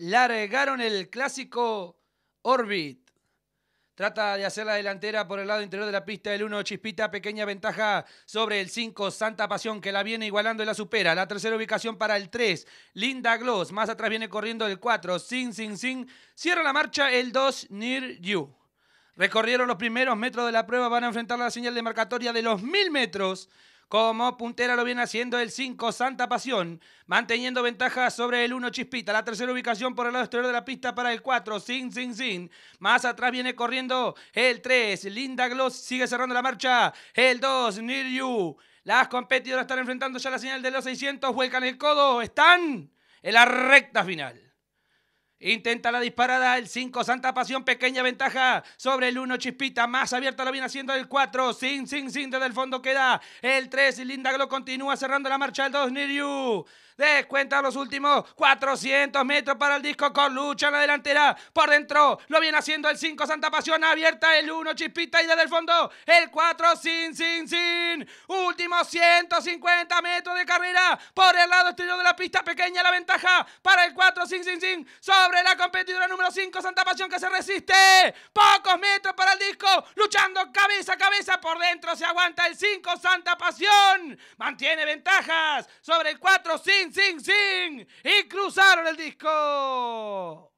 largaron el clásico Orbit. Trata de hacer la delantera por el lado interior de la pista. El 1, Chispita, pequeña ventaja sobre el 5, Santa Pasión, que la viene igualando y la supera. La tercera ubicación para el 3, Linda Gloss. Más atrás viene corriendo el 4, Sin Sin Sin. Cierra la marcha el 2, Near You. Recorrieron los primeros metros de la prueba, van a enfrentar la señal de marcatoria de los mil metros. Como puntera lo viene haciendo el 5 Santa Pasión, manteniendo ventaja sobre el 1 Chispita. La tercera ubicación por el lado exterior de la pista para el 4, Sin Sin Sin. Más atrás viene corriendo el 3, Linda Gloss sigue cerrando la marcha. El 2, You. Las competidoras están enfrentando ya la señal de los 600, vuelcan el codo, están en la recta final. Intenta la disparada el 5, Santa Pasión, pequeña ventaja sobre el 1, Chispita, más abierta lo viene haciendo el 4, Sin, Sin, Sin, desde el fondo queda el 3 y Linda Glo continúa cerrando la marcha el 2, Niriu. Descuenta los últimos 400 metros para el disco con lucha en la delantera. Por dentro lo viene haciendo el 5 Santa Pasión. Abierta el 1 Chispita y desde el fondo el 4 Sin Sin Sin. Últimos 150 metros de carrera. Por el lado exterior de la pista pequeña la ventaja para el 4 Sin Sin Sin. Sobre sobre la competidora número 5, Santa Pasión, que se resiste. Pocos metros para el disco, luchando cabeza a cabeza. Por dentro se aguanta el 5, Santa Pasión. Mantiene ventajas sobre el 4, Sin, Sin, Sin. Y cruzaron el disco.